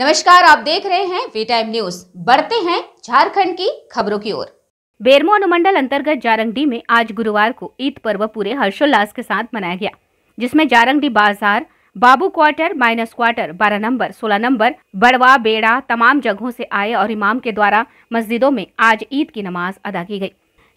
नमस्कार आप देख रहे हैं वी टाइम न्यूज बढ़ते हैं झारखंड की खबरों की ओर बेरमो अनुमंडल अंतर्गत जारंगडी में आज गुरुवार को ईद पर्व पूरे हर्षोल्लास के साथ मनाया गया जिसमें जारंगडी बाजार बाबू क्वार्टर माइनस क्वार्टर बारह नंबर सोलह नंबर बड़वा बेड़ा तमाम जगहों से आए और इमाम के द्वारा मस्जिदों में आज ईद की नमाज अदा की गई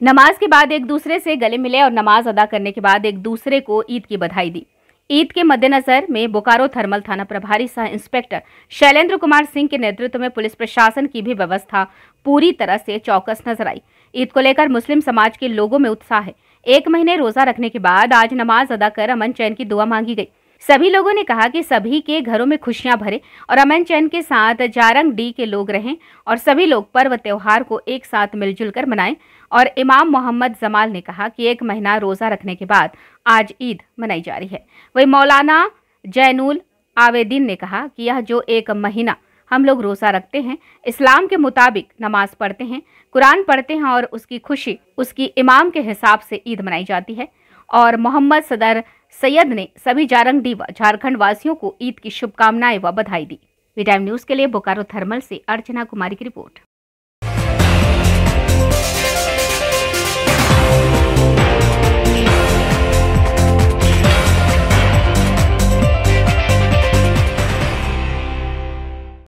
नमाज के बाद एक दूसरे से गले मिले और नमाज अदा करने के बाद एक दूसरे को ईद की बधाई दी ईद के मद्देनजर में बोकारो थर्मल थाना प्रभारी सह इंस्पेक्टर शैलेंद्र कुमार सिंह के नेतृत्व में पुलिस प्रशासन की भी व्यवस्था पूरी तरह से चौकस नजर आई ईद को लेकर मुस्लिम समाज के लोगों में उत्साह है एक महीने रोजा रखने के बाद आज नमाज अदा कर अमन चैन की दुआ मांगी गई सभी लोगों ने कहा कि सभी के घरों में खुशियां भरे और अमन चैन के साथ जारंग डी के लोग रहें और सभी लोग पर्व त्यौहार को एक साथ मिलजुल कर मनाएं और इमाम मोहम्मद जमाल ने कहा कि एक महीना रोज़ा रखने के बाद आज ईद मनाई जा रही है वही मौलाना जैनुल आवेदीन ने कहा कि यह जो एक महीना हम लोग रोज़ा रखते हैं इस्लाम के मुताबिक नमाज पढ़ते हैं कुरान पढ़ते हैं और उसकी खुशी उसकी इमाम के हिसाब से ईद मनाई जाती है और मोहम्मद सदर सैयद ने सभी जारंगडी व झारखंड वासियों को ईद की शुभकामनाएं व बधाई दी वी न्यूज के लिए बोकारो थर्मल से अर्चना कुमारी की रिपोर्ट